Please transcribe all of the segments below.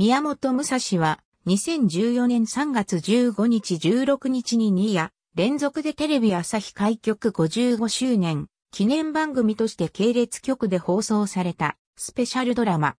宮本武蔵は2014年3月15日16日に2夜連続でテレビ朝日開局55周年記念番組として系列局で放送されたスペシャルドラマ。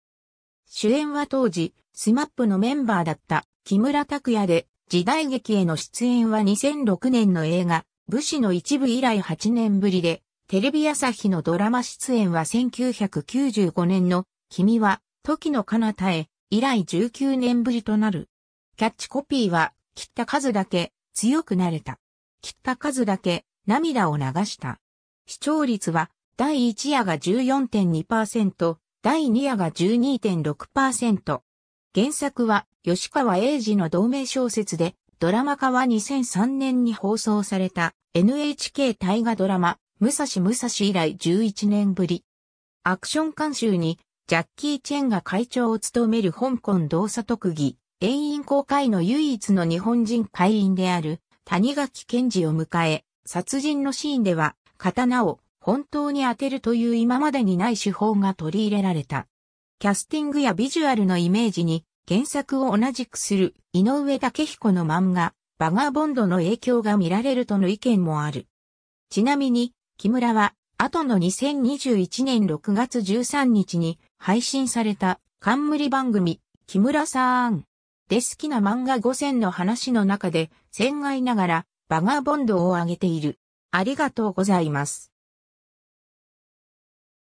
主演は当時スマップのメンバーだった木村拓哉で時代劇への出演は2006年の映画武士の一部以来8年ぶりでテレビ朝日のドラマ出演は1995年の君は時の彼方へ以来19年ぶりとなる。キャッチコピーは、切った数だけ強くなれた。切った数だけ涙を流した。視聴率は、第1夜が14.2%、第2夜が12.6%。原作は、吉川英治の同名小説で、ドラマ化は2003年に放送された NHK 大河ドラマ、武蔵武蔵以来11年ぶり。アクション監修にジャッキー・チェンが会長を務める香港動作特技、永員公開の唯一の日本人会員である谷垣健二を迎え、殺人のシーンでは刀を本当に当てるという今までにない手法が取り入れられた。キャスティングやビジュアルのイメージに原作を同じくする井上武彦の漫画、バガーボンドの影響が見られるとの意見もある。ちなみに、木村は、後の2021年6月13日に、配信された冠番組、木村さーん。で好きな漫画5000の話の中で、仙外ながら、バガーボンドを挙げている。ありがとうございます。